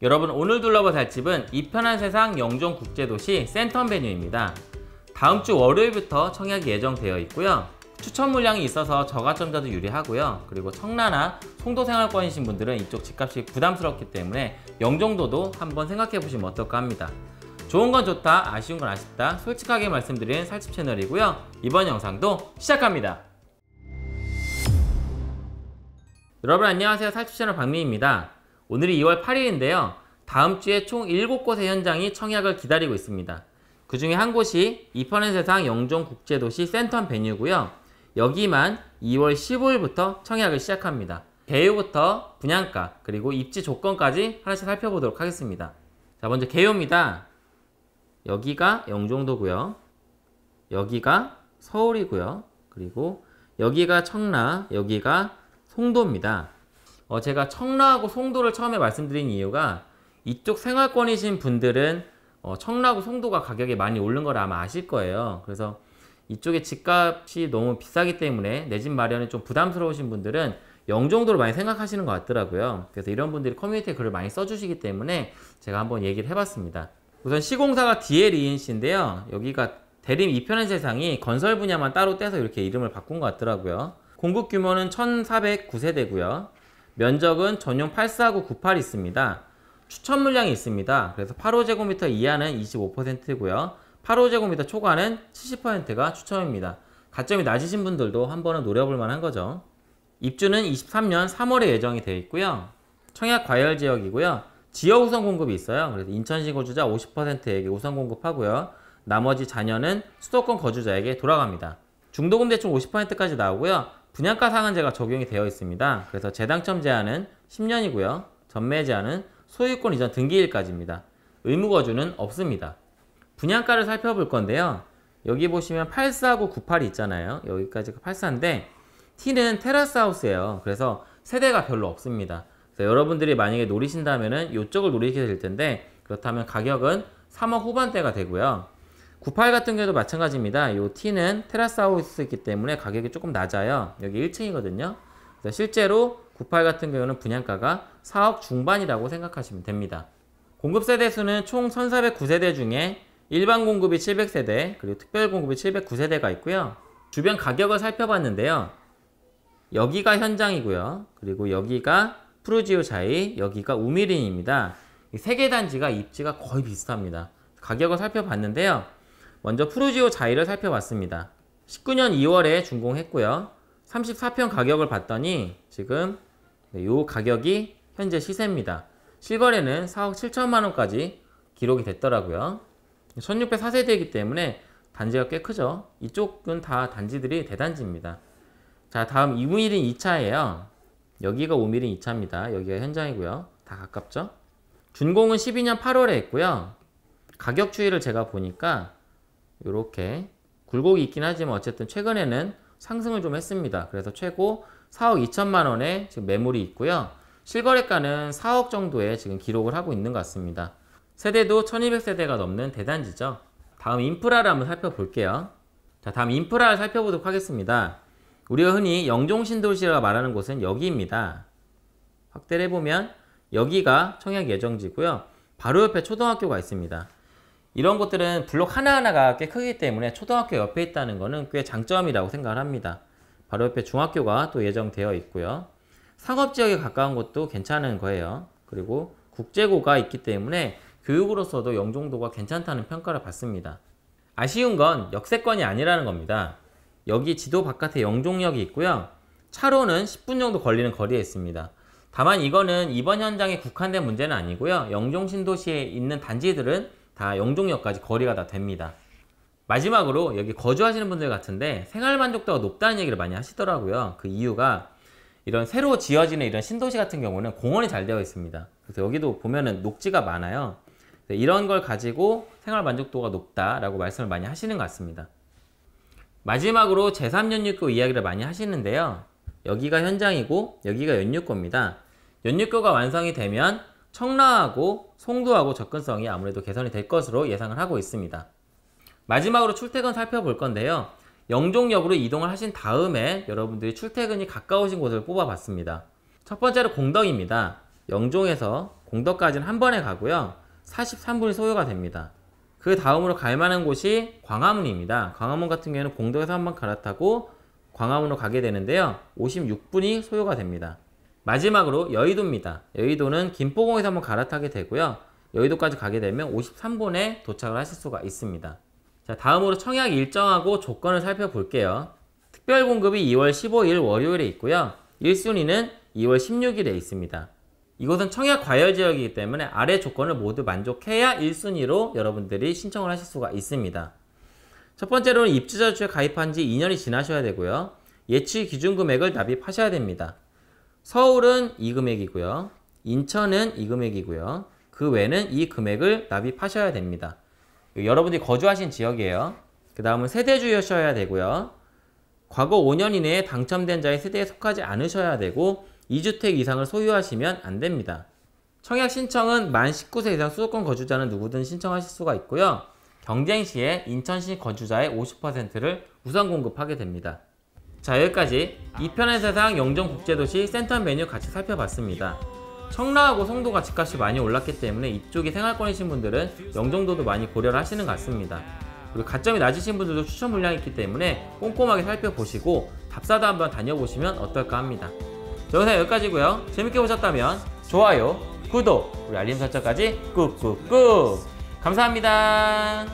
여러분 오늘 둘러볼 살집은 이 편한 세상 영종 국제도시 센텀 베뉴입니다. 다음 주 월요일부터 청약이 예정되어 있고요. 추천 물량이 있어서 저가점자도 유리하고요. 그리고 청라나 송도 생활권이신 분들은 이쪽 집값이 부담스럽기 때문에 영종도도 한번 생각해 보시면 어떨까 합니다. 좋은 건 좋다, 아쉬운 건 아쉽다 솔직하게 말씀드리는 살집 채널이고요. 이번 영상도 시작합니다. 여러분 안녕하세요 살집 채널 박민입니다. 오늘이 2월 8일인데요. 다음 주에 총 7곳의 현장이 청약을 기다리고 있습니다. 그 중에 한 곳이 이편의 세상 영종국제도시 센텀 베뉴고요. 여기만 2월 15일부터 청약을 시작합니다. 개요부터 분양가 그리고 입지 조건까지 하나씩 살펴보도록 하겠습니다. 자 먼저 개요입니다. 여기가 영종도고요. 여기가 서울이고요. 그리고 여기가 청라, 여기가 송도입니다. 어, 제가 청라하고 송도를 처음에 말씀드린 이유가 이쪽 생활권이신 분들은 어, 청라하고 송도가 가격이 많이 오른 걸 아마 아실 거예요. 그래서 이쪽에 집값이 너무 비싸기 때문에 내 집 마련이 좀 부담스러우신 분들은 영종도를 많이 생각하시는 것 같더라고요. 그래서 이런 분들이 커뮤니티에 글을 많이 써주시기 때문에 제가 한번 얘기를 해봤습니다. 우선 시공사가 DLENC인데요. 여기가 대림 2편의 세상이 건설 분야만 따로 떼서 이렇게 이름을 바꾼 것 같더라고요. 공급 규모는 1,409세대고요. 면적은 전용 849, 9 8 있습니다. 추천 물량이 있습니다. 그래서 8호제곱미터 이하는 25%고요. 8호제곱미터 초과는 70%가 추천입니다. 가점이 낮으신 분들도 한 번은 노려볼 만한 거죠. 입주는 23년 3월에 예정이 되어 있고요. 청약 과열 지역이고요. 지역 우선 공급이 있어요. 그래서 인천시 거주자 50%에게 우선 공급하고요. 나머지 자녀는 수도권 거주자에게 돌아갑니다. 중도금 대출 50%까지 나오고요. 분양가 상한제가 적용이 되어 있습니다. 그래서 재당첨 제한은 10년이고요. 전매 제한은 소유권 이전 등기일까지입니다. 의무거주는 없습니다. 분양가를 살펴볼 건데요. 여기 보시면 84하고 98이 있잖아요. 여기까지가 84인데 그 T는 테라스 하우스예요. 그래서 세대가 별로 없습니다. 여러분들이 만약에 노리신다면 은 이쪽을 노리게 될 텐데 그렇다면 가격은 3억 후반대가 되고요. 98 같은 경우도 마찬가지입니다. 이 T는 테라스하우스이기 때문에 가격이 조금 낮아요. 여기 1층이거든요. 그래서 실제로 98 같은 경우는 분양가가 4억 중반이라고 생각하시면 됩니다. 공급 세대 수는 총 1409세대 중에 일반 공급이 700세대, 그리고 특별 공급이 709세대가 있고요. 주변 가격을 살펴봤는데요. 여기가 현장이고요. 그리고 여기가 프루지오 자이, 여기가 우미린입니다. 세개 단지가 입지가 거의 비슷합니다. 가격을 살펴봤는데요. 먼저 푸르지오 자이를 살펴봤습니다. 19년 2월에 준공했고요. 34평 가격을 봤더니 지금 이 네, 가격이 현재 시세입니다. 실거래는 4억 7천만 원까지 기록이 됐더라고요. 1604세대이기 때문에 단지가 꽤 크죠. 이쪽은 다 단지들이 대단지입니다. 자 다음 201인 2차예요. 여기가 5mm 2차입니다. 여기가 현장이고요. 다 가깝죠? 준공은 12년 8월에 했고요. 가격 추이를 제가 보니까 이렇게 굴곡이 있긴 하지만 어쨌든 최근에는 상승을 좀 했습니다. 그래서 최고 4억 2천만 원에 지금 매물이 있고요. 실거래가는 4억 정도에 지금 기록을 하고 있는 것 같습니다. 세대도 1200세대가 넘는 대단지죠. 다음 인프라를 한번 살펴볼게요. 자, 다음 인프라를 살펴보도록 하겠습니다. 우리가 흔히 영종신도시라 고 말하는 곳은 여기입니다. 확대를 해보면 여기가 청약 예정지고요. 바로 옆에 초등학교가 있습니다. 이런 것들은 블록 하나하나가 꽤 크기 때문에 초등학교 옆에 있다는 것은 꽤 장점이라고 생각을 합니다. 바로 옆에 중학교가 또 예정되어 있고요. 상업지역에 가까운 것도 괜찮은 거예요. 그리고 국제고가 있기 때문에 교육으로서도 영종도가 괜찮다는 평가를 받습니다. 아쉬운 건 역세권이 아니라는 겁니다. 여기 지도 바깥에 영종역이 있고요. 차로는 10분 정도 걸리는 거리에 있습니다. 다만 이거는 이번 현장에 국한된 문제는 아니고요. 영종 신도시에 있는 단지들은 다 영종역까지 거리가 다 됩니다. 마지막으로 여기 거주하시는 분들 같은데 생활 만족도가 높다는 얘기를 많이 하시더라고요. 그 이유가 이런 새로 지어지는 이런 신도시 같은 경우는 공원이 잘 되어 있습니다. 그래서 여기도 보면은 녹지가 많아요. 이런 걸 가지고 생활 만족도가 높다라고 말씀을 많이 하시는 것 같습니다. 마지막으로 제3연육교 이야기를 많이 하시는데요. 여기가 현장이고 여기가 연육교입니다. 연육교가 완성이 되면 청라하고 송도하고 접근성이 아무래도 개선이 될 것으로 예상을 하고 있습니다. 마지막으로 출퇴근 살펴볼 건데요. 영종역으로 이동을 하신 다음에 여러분들이 출퇴근이 가까우신 곳을 뽑아봤습니다. 첫 번째로 공덕입니다. 영종에서 공덕까지는 한 번에 가고요. 43분이 소요가 됩니다. 그 다음으로 갈 만한 곳이 광화문입니다. 광화문 같은 경우에는 공덕에서 한 번 갈아타고 광화문으로 가게 되는데요. 56분이 소요가 됩니다. 마지막으로 여의도입니다. 여의도는 김포공에서 한번 갈아타게 되고요. 여의도까지 가게 되면 53분에 도착을 하실 수가 있습니다. 자, 다음으로 청약 일정하고 조건을 살펴볼게요. 특별 공급이 2월 15일 월요일에 있고요. 1순위는 2월 16일에 있습니다. 이곳은 청약 과열 지역이기 때문에 아래 조건을 모두 만족해야 1순위로 여러분들이 신청을 하실 수가 있습니다. 첫 번째로는 입주자주에 가입한 지 2년이 지나셔야 되고요. 예치 기준 금액을 납입하셔야 됩니다. 서울은 이 금액이고요. 인천은 이 금액이고요. 그 외는 이 금액을 납입하셔야 됩니다. 여러분들이 거주하신 지역이에요. 그 다음은 세대주여셔야 되고요. 과거 5년 이내에 당첨된 자의 세대에 속하지 않으셔야 되고 2주택 이상을 소유하시면 안 됩니다. 청약 신청은 만 19세 이상 수도권 거주자는 누구든 신청하실 수가 있고요. 경쟁 시에 인천시 거주자의 50%를 우선 공급하게 됩니다. 자 여기까지 2편의 세상 영종국제도시 센터 메뉴 같이 살펴봤습니다. 청라하고 송도가 집값이 많이 올랐기 때문에 이쪽이 생활권이신 분들은 영종도도 많이 고려를 하시는 것 같습니다. 그리고 가점이 낮으신 분들도 추천 물량이 있기 때문에 꼼꼼하게 살펴보시고 답사도 한번 다녀보시면 어떨까 합니다. 영상 여기까지고요. 재밌게 보셨다면 좋아요, 구독, 우리 알림 설정까지 꾹꾹꾹! 감사합니다.